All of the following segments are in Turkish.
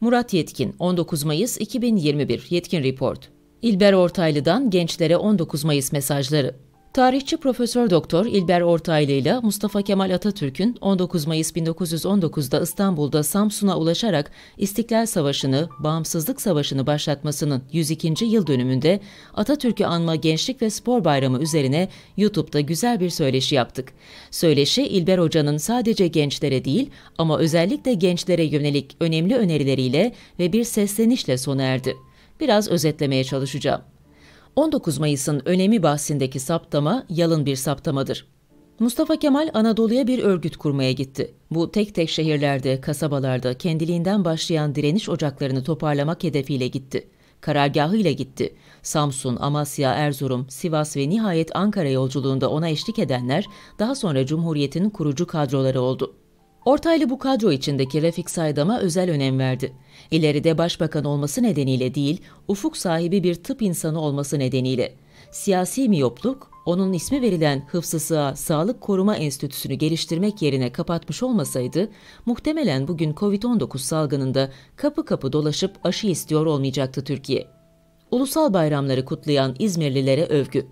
Murat Yetkin 19 Mayıs 2021 Yetkin Report İlber Ortaylı'dan gençlere 19 Mayıs mesajları Tarihçi Profesör Doktor İlber Ortaylı ile Mustafa Kemal Atatürk'ün 19 Mayıs 1919'da İstanbul'da Samsun'a ulaşarak İstiklal Savaşı'nı, Bağımsızlık Savaşı'nı başlatmasının 102. yıl dönümünde Atatürk'ü anma Gençlik ve Spor Bayramı üzerine YouTube'da güzel bir söyleşi yaptık. Söyleşi İlber Hoca'nın sadece gençlere değil ama özellikle gençlere yönelik önemli önerileriyle ve bir seslenişle sona erdi. Biraz özetlemeye çalışacağım. 19 Mayıs'ın önemi bahsindeki saptama yalın bir saptamadır. Mustafa Kemal Anadolu'ya bir örgüt kurmaya gitti. Bu tek tek şehirlerde, kasabalarda kendiliğinden başlayan direniş ocaklarını toparlamak hedefiyle gitti. Karargahıyla gitti. Samsun, Amasya, Erzurum, Sivas ve nihayet Ankara yolculuğunda ona eşlik edenler daha sonra Cumhuriyet'in kurucu kadroları oldu. Ortaylı bu kadro içindeki Refik Saydam'a özel önem verdi. İleride başbakan olması nedeniyle değil, ufuk sahibi bir tıp insanı olması nedeniyle. Siyasi miyopluk, onun ismi verilen Hıfzı Sağlık Koruma Enstitüsü'nü geliştirmek yerine kapatmış olmasaydı, muhtemelen bugün Covid-19 salgınında kapı kapı dolaşıp aşı istiyor olmayacaktı Türkiye. Ulusal bayramları kutlayan İzmirlilere övgü.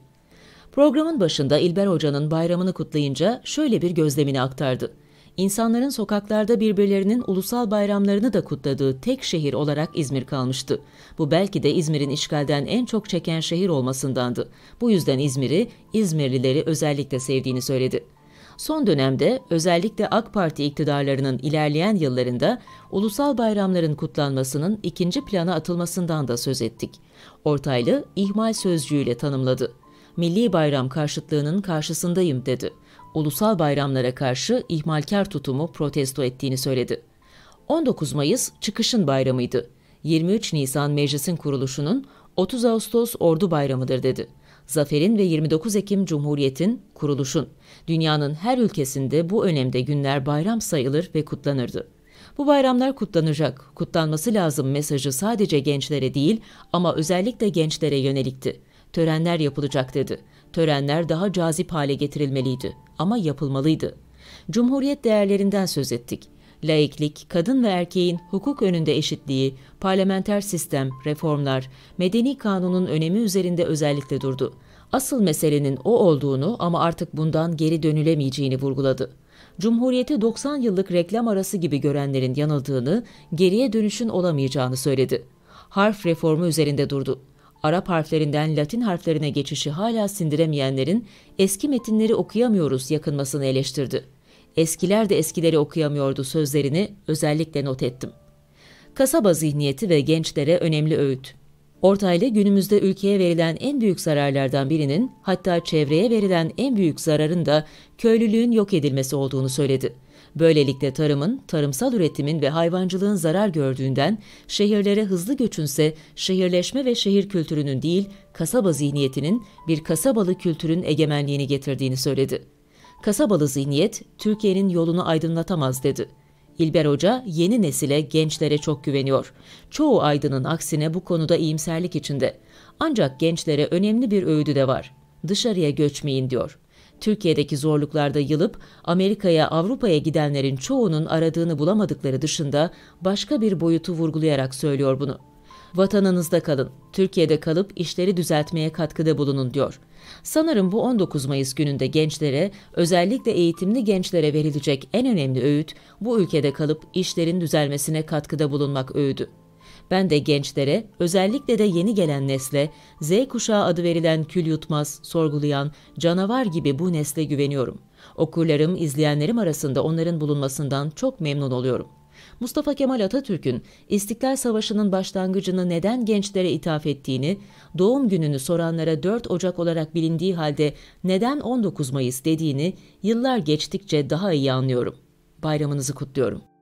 Programın başında İlber Hoca'nın bayramını kutlayınca şöyle bir gözlemini aktardı insanların sokaklarda birbirlerinin ulusal bayramlarını da kutladığı tek şehir olarak İzmir kalmıştı. Bu belki de İzmir'in işgalden en çok çeken şehir olmasındandı. Bu yüzden İzmir'i İzmirlileri özellikle sevdiğini söyledi. Son dönemde özellikle AK Parti iktidarlarının ilerleyen yıllarında ulusal bayramların kutlanmasının ikinci plana atılmasından da söz ettik. Ortaylı ihmal sözcüğüyle tanımladı. Milli bayram karşıtlığının karşısındayım dedi ulusal bayramlara karşı ihmalkar tutumu protesto ettiğini söyledi. 19 Mayıs çıkışın bayramıydı. 23 Nisan meclisin kuruluşunun, 30 Ağustos ordu bayramıdır dedi. Zaferin ve 29 Ekim Cumhuriyet'in kuruluşun. Dünyanın her ülkesinde bu önemde günler bayram sayılır ve kutlanırdı. Bu bayramlar kutlanacak, kutlanması lazım mesajı sadece gençlere değil ama özellikle gençlere yönelikti. Törenler yapılacak dedi törenler daha cazip hale getirilmeliydi ama yapılmalıydı. Cumhuriyet değerlerinden söz ettik. Laiklik, kadın ve erkeğin hukuk önünde eşitliği, parlamenter sistem, reformlar, medeni kanunun önemi üzerinde özellikle durdu. Asıl meselenin o olduğunu ama artık bundan geri dönülemeyeceğini vurguladı. Cumhuriyeti 90 yıllık reklam arası gibi görenlerin yanıldığını, geriye dönüşün olamayacağını söyledi. Harf reformu üzerinde durdu. Arap harflerinden Latin harflerine geçişi hala sindiremeyenlerin eski metinleri okuyamıyoruz yakınmasını eleştirdi. Eskiler de eskileri okuyamıyordu sözlerini özellikle not ettim. Kasaba zihniyeti ve gençlere önemli öğüt. Ortaylı günümüzde ülkeye verilen en büyük zararlardan birinin hatta çevreye verilen en büyük zararın da köylülüğün yok edilmesi olduğunu söyledi. Böylelikle tarımın, tarımsal üretimin ve hayvancılığın zarar gördüğünden şehirlere hızlı göçünse şehirleşme ve şehir kültürünün değil, kasaba zihniyetinin bir kasabalı kültürün egemenliğini getirdiğini söyledi. Kasabalı zihniyet Türkiye'nin yolunu aydınlatamaz dedi. İlber Hoca yeni nesile, gençlere çok güveniyor. Çoğu aydının aksine bu konuda iyimserlik içinde. Ancak gençlere önemli bir öğüdü de var. Dışarıya göçmeyin diyor. Türkiye'deki zorluklarda yılıp Amerika'ya, Avrupa'ya gidenlerin çoğunun aradığını bulamadıkları dışında başka bir boyutu vurgulayarak söylüyor bunu. Vatanınızda kalın, Türkiye'de kalıp işleri düzeltmeye katkıda bulunun diyor. Sanırım bu 19 Mayıs gününde gençlere, özellikle eğitimli gençlere verilecek en önemli öğüt bu ülkede kalıp işlerin düzelmesine katkıda bulunmak öğüdü. Ben de gençlere, özellikle de yeni gelen nesle, Z kuşağı adı verilen kül yutmaz, sorgulayan, canavar gibi bu nesle güveniyorum. Okurlarım, izleyenlerim arasında onların bulunmasından çok memnun oluyorum. Mustafa Kemal Atatürk'ün İstiklal Savaşı'nın başlangıcını neden gençlere ithaf ettiğini, doğum gününü soranlara 4 Ocak olarak bilindiği halde neden 19 Mayıs dediğini yıllar geçtikçe daha iyi anlıyorum. Bayramınızı kutluyorum.